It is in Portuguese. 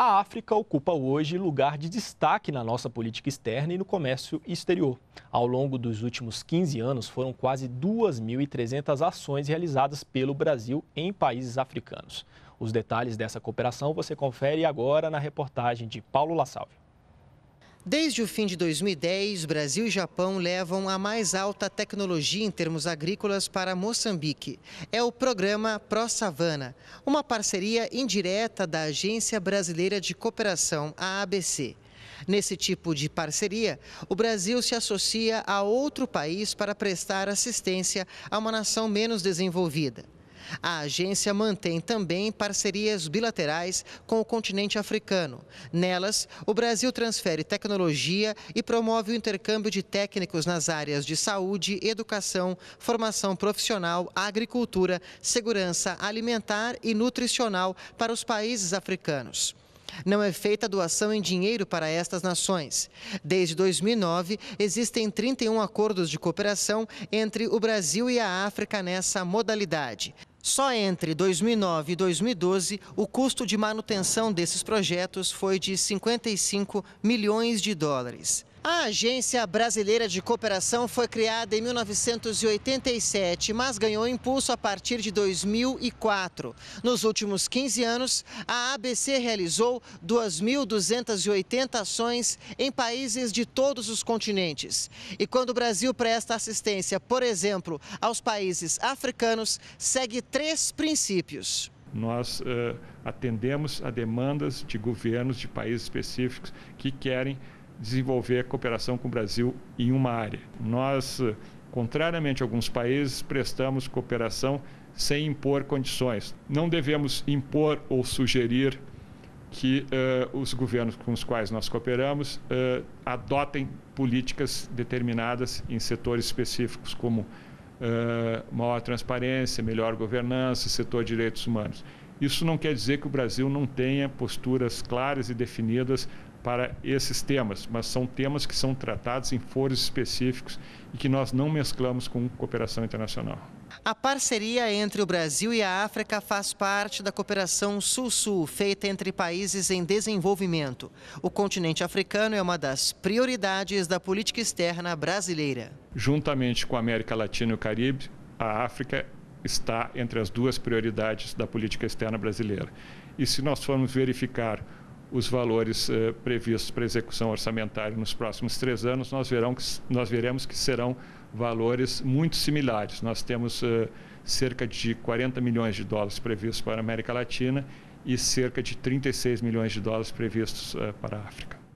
A África ocupa hoje lugar de destaque na nossa política externa e no comércio exterior. Ao longo dos últimos 15 anos, foram quase 2.300 ações realizadas pelo Brasil em países africanos. Os detalhes dessa cooperação você confere agora na reportagem de Paulo La Salve. Desde o fim de 2010, Brasil e Japão levam a mais alta tecnologia em termos agrícolas para Moçambique. É o programa ProSavana, uma parceria indireta da Agência Brasileira de Cooperação, a ABC. Nesse tipo de parceria, o Brasil se associa a outro país para prestar assistência a uma nação menos desenvolvida. A agência mantém também parcerias bilaterais com o continente africano. Nelas, o Brasil transfere tecnologia e promove o intercâmbio de técnicos nas áreas de saúde, educação, formação profissional, agricultura, segurança alimentar e nutricional para os países africanos. Não é feita doação em dinheiro para estas nações. Desde 2009, existem 31 acordos de cooperação entre o Brasil e a África nessa modalidade. Só entre 2009 e 2012, o custo de manutenção desses projetos foi de 55 milhões de dólares. A Agência Brasileira de Cooperação foi criada em 1987, mas ganhou impulso a partir de 2004. Nos últimos 15 anos, a ABC realizou 2.280 ações em países de todos os continentes. E quando o Brasil presta assistência, por exemplo, aos países africanos, segue três princípios nós uh, atendemos a demandas de governos de países específicos que querem desenvolver a cooperação com o Brasil em uma área. Nós, contrariamente a alguns países, prestamos cooperação sem impor condições. Não devemos impor ou sugerir que uh, os governos com os quais nós cooperamos uh, adotem políticas determinadas em setores específicos, como uh, maior transparência, melhor governança, setor de direitos humanos. Isso não quer dizer que o Brasil não tenha posturas claras e definidas para esses temas, mas são temas que são tratados em foros específicos e que nós não mesclamos com cooperação internacional. A parceria entre o Brasil e a África faz parte da cooperação Sul-Sul, feita entre países em desenvolvimento. O continente africano é uma das prioridades da política externa brasileira. Juntamente com a América Latina e o Caribe, a África está entre as duas prioridades da política externa brasileira. E se nós formos verificar os valores eh, previstos para execução orçamentária nos próximos três anos, nós, verão que, nós veremos que serão valores muito similares. Nós temos eh, cerca de 40 milhões de dólares previstos para a América Latina e cerca de 36 milhões de dólares previstos eh, para a África.